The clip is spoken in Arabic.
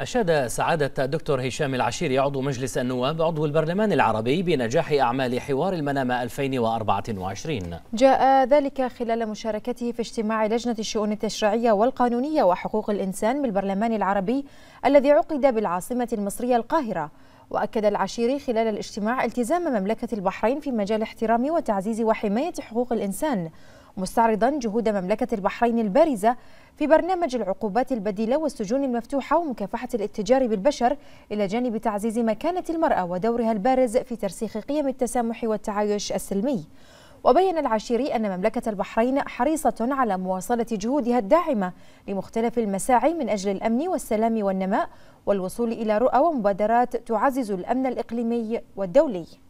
أشاد سعادة الدكتور هشام العشيري عضو مجلس النواب عضو البرلمان العربي بنجاح أعمال حوار المنامة 2024 جاء ذلك خلال مشاركته في اجتماع لجنة الشؤون التشريعية والقانونية وحقوق الإنسان بالبرلمان العربي الذي عقد بالعاصمة المصرية القاهرة وأكد العشيري خلال الاجتماع التزام مملكة البحرين في مجال احترام وتعزيز وحماية حقوق الإنسان مستعرضا جهود مملكة البحرين البارزة في برنامج العقوبات البديلة والسجون المفتوحة ومكافحة الاتجار بالبشر إلى جانب تعزيز مكانة المرأة ودورها البارز في ترسيخ قيم التسامح والتعايش السلمي وبين العشيري أن مملكة البحرين حريصة على مواصلة جهودها الداعمة لمختلف المساعي من أجل الأمن والسلام والنماء والوصول إلى رؤى ومبادرات تعزز الأمن الإقليمي والدولي